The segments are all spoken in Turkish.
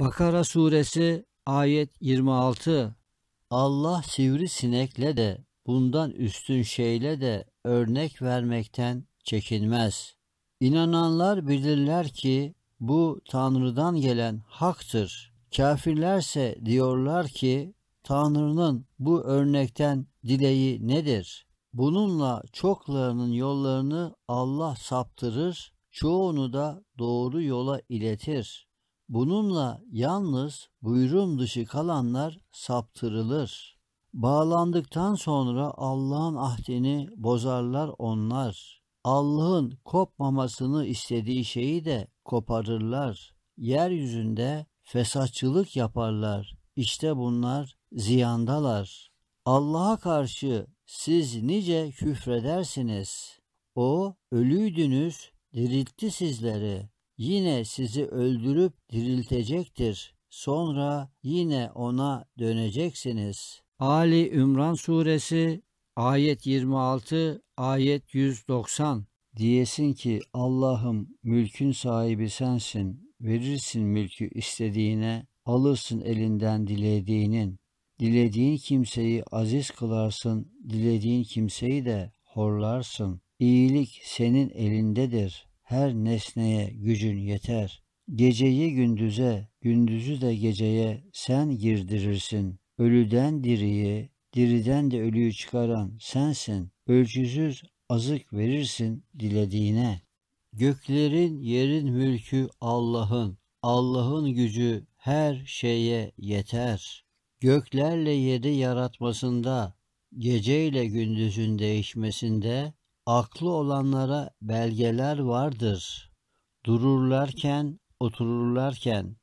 Bakara suresi ayet 26 Allah sivri sinekle de bundan üstün şeyle de örnek vermekten çekinmez. İnananlar bilirler ki bu Tanrı'dan gelen haktır. Kafirlerse diyorlar ki Tanrı'nın bu örnekten dileği nedir? Bununla çoklarının yollarını Allah saptırır, çoğunu da doğru yola iletir. Bununla yalnız buyrum dışı kalanlar saptırılır. Bağlandıktan sonra Allah'ın ahdini bozarlar onlar. Allah'ın kopmamasını istediği şeyi de koparırlar. Yeryüzünde fesatçılık yaparlar. İşte bunlar ziyandalar. Allah'a karşı siz nice küfredersiniz. O ölüydünüz, diriltti sizleri. Yine sizi öldürüp diriltecektir. Sonra yine ona döneceksiniz. Ali Ümran suresi ayet 26 ayet 190 diyesin ki Allah'ım mülkün sahibi sensin. Verirsin mülkü istediğine, alırsın elinden dilediğinin. Dilediğin kimseyi aziz kılarsın, dilediğin kimseyi de horlarsın. İyilik senin elindedir her nesneye gücün yeter. Geceyi gündüze, gündüzü de geceye sen girdirirsin. Ölüden diriyi, diriden de ölüyü çıkaran sensin. Ölçüsüz azık verirsin dilediğine. Göklerin, yerin mülkü Allah'ın. Allah'ın gücü her şeye yeter. Göklerle yeri yaratmasında, geceyle gündüzün değişmesinde, aklı olanlara belgeler vardır. Dururlarken, otururlarken,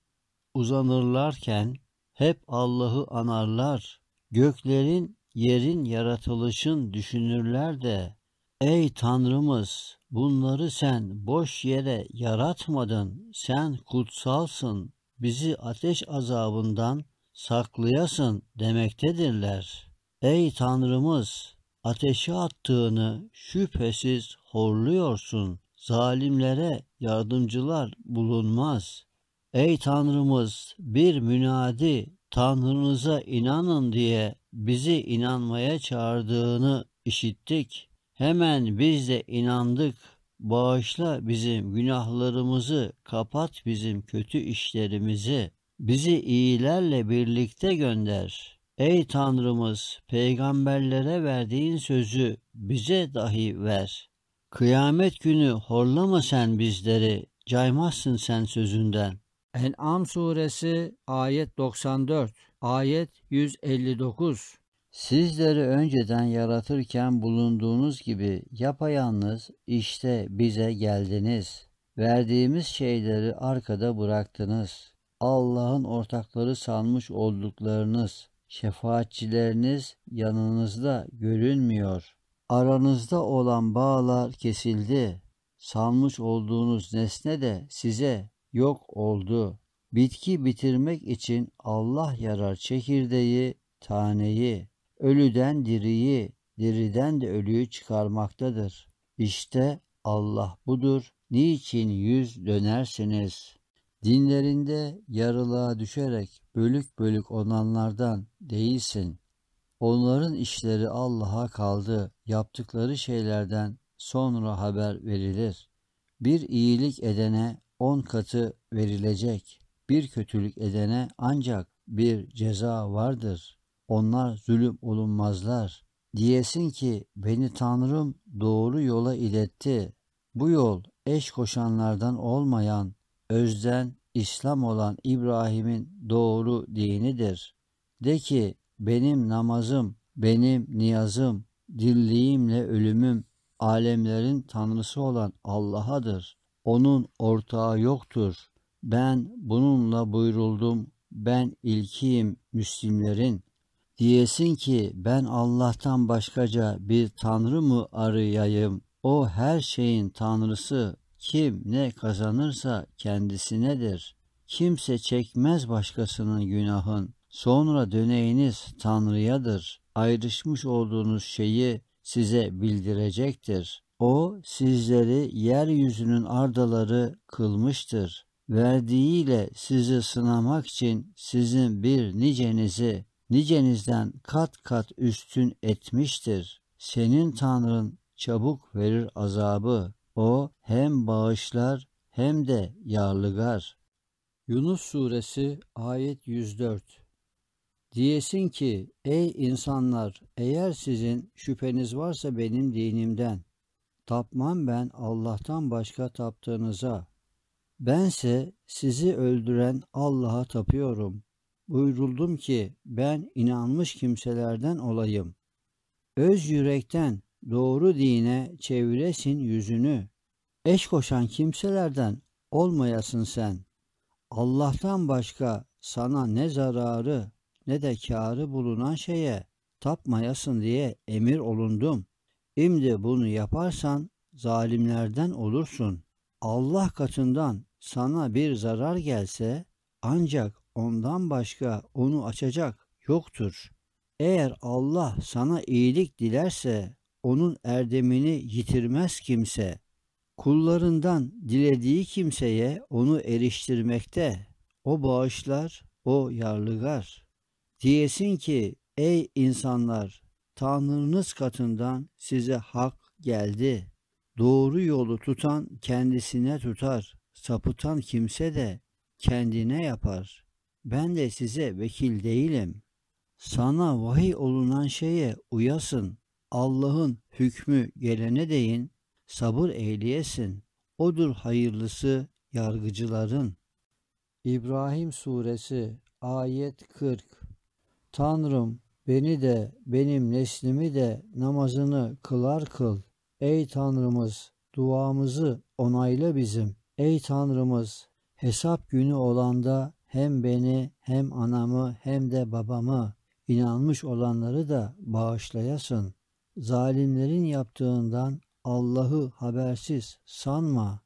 uzanırlarken hep Allah'ı anarlar. Göklerin, yerin yaratılışın düşünürler de Ey Tanrımız bunları sen boş yere yaratmadın. Sen kutsalsın. Bizi ateş azabından saklayasın demektedirler. Ey Tanrımız ateşe attığını şüphesiz horluyorsun. Zalimlere yardımcılar bulunmaz. Ey Tanrımız bir münadi Tanrınıza inanın diye bizi inanmaya çağırdığını işittik. Hemen biz de inandık. Bağışla bizim günahlarımızı, kapat bizim kötü işlerimizi. Bizi iyilerle birlikte gönder. Ey Tanrımız, peygamberlere verdiğin sözü bize dahi ver. Kıyamet günü horlama sen bizleri, caymazsın sen sözünden. En'am suresi ayet 94, ayet 159. Sizleri önceden yaratırken bulunduğunuz gibi yapayalnız işte bize geldiniz. Verdiğimiz şeyleri arkada bıraktınız. Allah'ın ortakları sanmış olduklarınız şefaatçileriniz yanınızda görünmüyor. Aranızda olan bağlar kesildi. Salmış olduğunuz nesne de size yok oldu. Bitki bitirmek için Allah yarar çekirdeği, taneyi, ölüden diriyi, diriden de ölüyü çıkarmaktadır. İşte Allah budur. Niçin yüz dönersiniz? Dinlerinde yarılığa düşerek bölük bölük olanlardan değilsin. Onların işleri Allah'a kaldı. Yaptıkları şeylerden sonra haber verilir. Bir iyilik edene on katı verilecek. Bir kötülük edene ancak bir ceza vardır. Onlar zulüm olunmazlar. Diyesin ki beni Tanrım doğru yola iletti. Bu yol eş koşanlardan olmayan, özden İslam olan İbrahim'in doğru dinidir. De ki benim namazım, benim niyazım, dilliğimle ölümüm alemlerin tanrısı olan Allah'adır. Onun ortağı yoktur. Ben bununla buyuruldum. Ben ilkiyim Müslimlerin. Diyesin ki ben Allah'tan başkaca bir tanrı mı arayayım? O her şeyin tanrısı. Kim ne kazanırsa kendisinedir. Kimse çekmez başkasının günahın. Sonra döneyiniz Tanrı'yadır. Ayrışmış olduğunuz şeyi size bildirecektir. O sizleri yeryüzünün ardaları kılmıştır. Verdiğiyle sizi sınamak için sizin bir nicenizi nicenizden kat kat üstün etmiştir. Senin Tanrın çabuk verir azabı. O hem bağışlar hem de yarlıgar. Yunus Suresi ayet 104 Diyesin ki ey insanlar eğer sizin şüpheniz varsa benim dinimden, tapmam ben Allah'tan başka taptığınıza. Bense sizi öldüren Allah'a tapıyorum. Buyuruldum ki ben inanmış kimselerden olayım. Öz yürekten doğru dine çeviresin yüzünü. Eş koşan kimselerden olmayasın sen. Allah'tan başka sana ne zararı ne de kârı bulunan şeye tapmayasın diye emir olundum. Şimdi bunu yaparsan zalimlerden olursun. Allah katından sana bir zarar gelse ancak ondan başka onu açacak yoktur. Eğer Allah sana iyilik dilerse onun erdemini yitirmez kimse. Kullarından dilediği kimseye onu eriştirmekte. O bağışlar, o yarlıgar.'' Diyesin ki ey insanlar Tanrınız katından size hak geldi. Doğru yolu tutan kendisine tutar. Sapıtan kimse de kendine yapar. Ben de size vekil değilim. Sana vahiy olunan şeye uyasın. Allah'ın hükmü gelene deyin. sabır eyleyesin. Odur hayırlısı yargıcıların. İbrahim Suresi ayet 40 Tanrım beni de benim neslimi de namazını kılar kıl. Ey Tanrımız duamızı onayla bizim. Ey Tanrımız hesap günü olanda hem beni hem anamı hem de babamı inanmış olanları da bağışlayasın. Zalimlerin yaptığından Allah'ı habersiz sanma.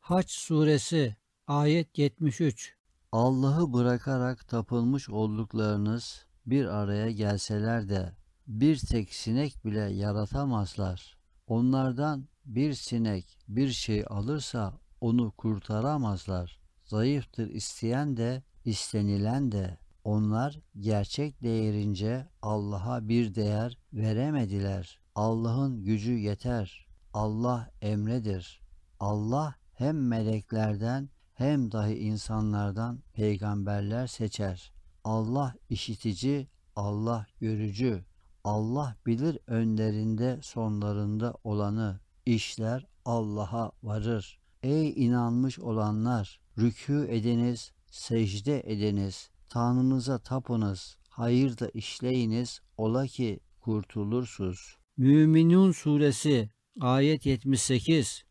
Haç suresi ayet 73 Allah'ı bırakarak tapılmış olduklarınız bir araya gelseler de bir tek sinek bile yaratamazlar. Onlardan bir sinek bir şey alırsa onu kurtaramazlar. Zayıftır isteyen de istenilen de onlar gerçek değerince Allah'a bir değer veremediler. Allah'ın gücü yeter. Allah emredir. Allah hem meleklerden hem dahi insanlardan peygamberler seçer. Allah işitici, Allah görücü, Allah bilir önlerinde sonlarında olanı. İşler Allah'a varır. Ey inanmış olanlar! Rükû ediniz, secde ediniz, Tanrınıza tapınız, hayır da işleyiniz, ola ki kurtulursuz. Müminun Suresi Ayet 78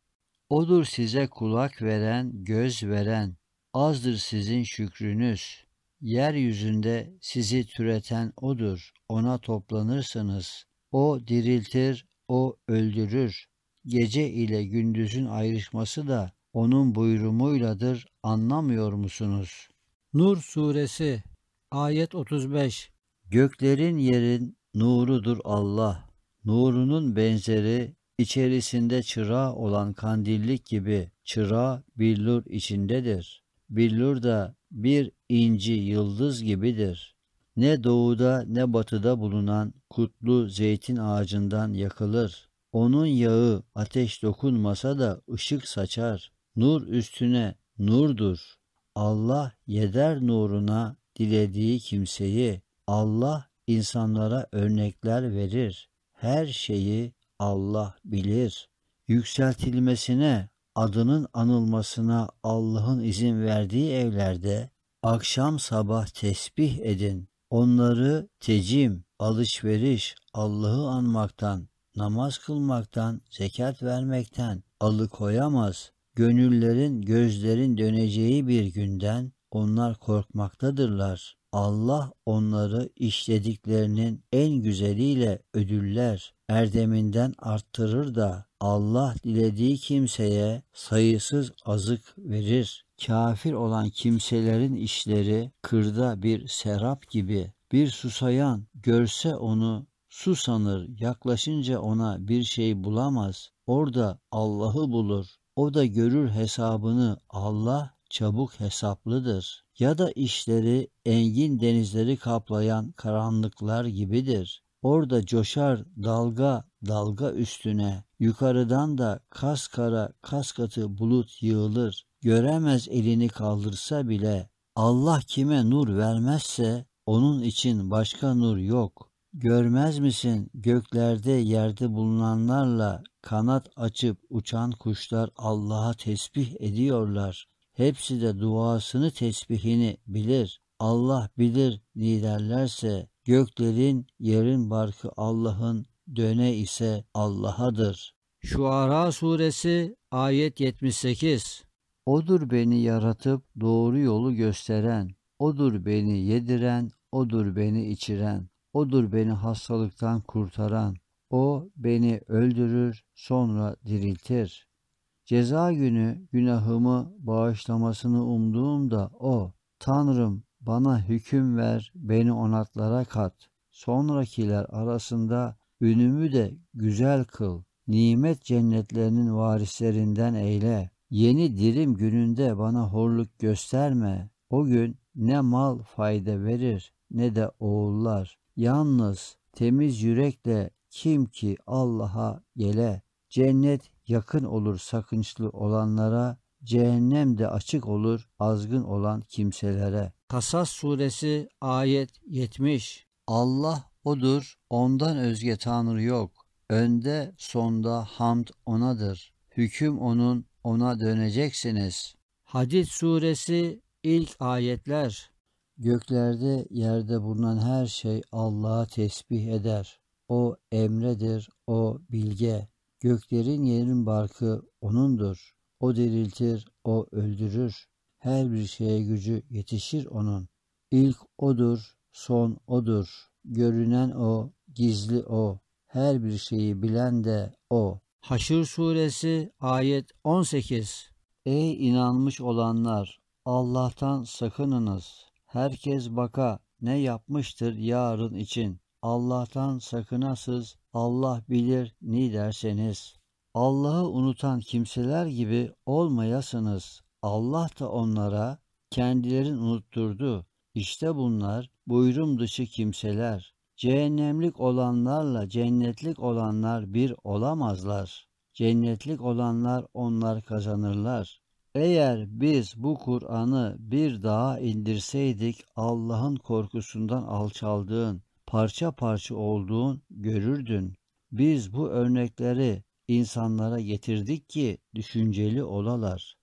Odur size kulak veren, göz veren, azdır sizin şükrünüz. Yeryüzünde sizi türeten O'dur, O'na toplanırsınız. O diriltir, O öldürür. Gece ile gündüzün ayrışması da O'nun buyrumuyladır, anlamıyor musunuz? Nur Suresi Ayet 35 Göklerin yerin nurudur Allah. Nurunun benzeri içerisinde çırağı olan kandillik gibi çırağı billur içindedir. Billur da bir inci yıldız gibidir. Ne doğuda ne batıda bulunan kutlu zeytin ağacından yakılır. Onun yağı ateş dokunmasa da ışık saçar. Nur üstüne nurdur. Allah yeder nuruna dilediği kimseyi. Allah insanlara örnekler verir. Her şeyi Allah bilir. Yükseltilmesine, adının anılmasına Allah'ın izin verdiği evlerde akşam sabah tesbih edin. Onları tecim, alışveriş, Allah'ı anmaktan, namaz kılmaktan, zekat vermekten alıkoyamaz. Gönüllerin, gözlerin döneceği bir günden onlar korkmaktadırlar. Allah onları işlediklerinin en güzeliyle ödüller, erdeminden arttırır da Allah dilediği kimseye sayısız azık verir kafir olan kimselerin işleri kırda bir serap gibi bir susayan görse onu su sanır yaklaşınca ona bir şey bulamaz orada Allah'ı bulur o da görür hesabını Allah çabuk hesaplıdır ya da işleri engin denizleri kaplayan karanlıklar gibidir orada coşar dalga dalga üstüne yukarıdan da kaskara kaskatı bulut yığılır göremez elini kaldırsa bile Allah kime nur vermezse onun için başka nur yok. Görmez misin göklerde yerde bulunanlarla kanat açıp uçan kuşlar Allah'a tesbih ediyorlar. Hepsi de duasını tesbihini bilir. Allah bilir liderlerse göklerin yerin barkı Allah'ın döne ise Allah'adır. Şuara suresi ayet 78 Odur beni yaratıp doğru yolu gösteren, odur beni yediren, odur beni içiren, odur beni hastalıktan kurtaran. O beni öldürür, sonra diriltir. Ceza günü günahımı bağışlamasını umduğumda o, Tanrım bana hüküm ver, beni onatlara kat. Sonrakiler arasında ünümü de güzel kıl. Nimet cennetlerinin varislerinden eyle. Yeni dirim gününde bana horluk gösterme. O gün ne mal fayda verir ne de oğullar. Yalnız temiz yürekle kim ki Allah'a gele. Cennet yakın olur sakınçlı olanlara, cehennem de açık olur azgın olan kimselere. Kasas suresi ayet 70 Allah odur, ondan özge tanrı yok. Önde sonda hamd onadır. Hüküm onun, ona döneceksiniz. Hadid suresi ilk ayetler. Göklerde yerde bulunan her şey Allah'a tesbih eder. O emredir, o bilge. Göklerin yerin barkı O'nundur. O diriltir, O öldürür. Her bir şeye gücü yetişir O'nun. İlk O'dur, son O'dur. Görünen O, gizli O. Her bir şeyi bilen de O. Haşr suresi ayet 18 Ey inanmış olanlar! Allah'tan sakınınız. Herkes baka ne yapmıştır yarın için. Allah'tan sakınasız, Allah bilir ni derseniz. Allah'ı unutan kimseler gibi olmayasınız. Allah da onlara kendilerini unutturdu. İşte bunlar buyrum dışı kimseler. Cehennemlik olanlarla cennetlik olanlar bir olamazlar. Cennetlik olanlar onlar kazanırlar. Eğer biz bu Kur'an'ı bir daha indirseydik Allah'ın korkusundan alçaldığın, parça parça olduğun görürdün. Biz bu örnekleri insanlara getirdik ki düşünceli olalar.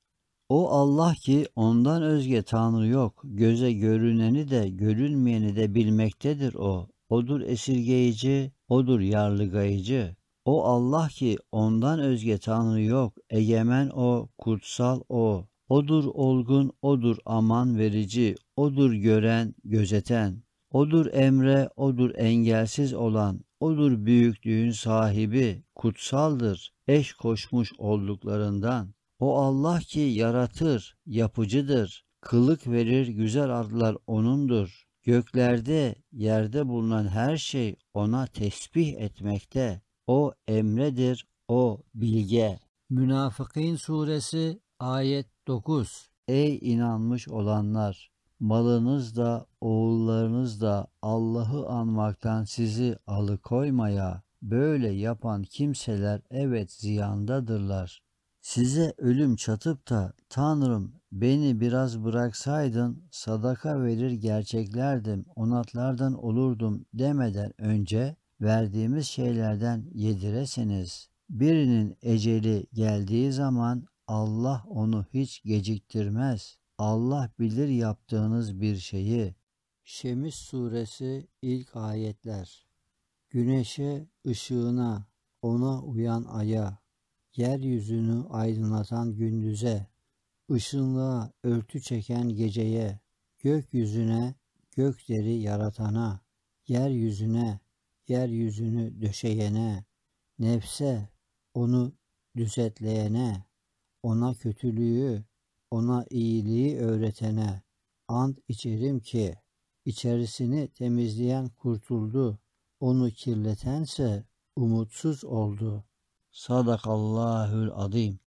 O Allah ki ondan özge Tanrı yok, göze görüneni de görünmeyeni de bilmektedir o. Odur esirgeyici, odur yarlıgayıcı. O Allah ki ondan özge Tanrı yok. Egemen o, kutsal o. Odur olgun, odur aman verici, odur gören, gözeten. Odur emre, odur engelsiz olan, odur büyüklüğün sahibi, kutsaldır, eş koşmuş olduklarından. O Allah ki yaratır, yapıcıdır, kılık verir, güzel adlar O'nundur. Göklerde, yerde bulunan her şey ona tesbih etmekte. O emredir, o bilge. Münafıkîn suresi ayet 9. Ey inanmış olanlar! Malınız da, oğullarınız da Allah'ı anmaktan sizi alıkoymaya, böyle yapan kimseler evet ziyandadırlar. Size ölüm çatıp da Tanrım Beni biraz bıraksaydın sadaka verir gerçeklerdim, onatlardan olurdum demeden önce verdiğimiz şeylerden yediresiniz. Birinin eceli geldiği zaman Allah onu hiç geciktirmez. Allah bilir yaptığınız bir şeyi. Şemis suresi ilk ayetler. Güneşe, ışığına, ona uyan aya, yeryüzünü aydınlatan gündüze, ışınlığa örtü çeken geceye, gökyüzüne, gökleri yaratana, yeryüzüne, yeryüzünü döşeyene, nefse, onu düzetleyene, ona kötülüğü, ona iyiliği öğretene, ant içerim ki, içerisini temizleyen kurtuldu, onu kirletense umutsuz oldu. Sadakallahül adim.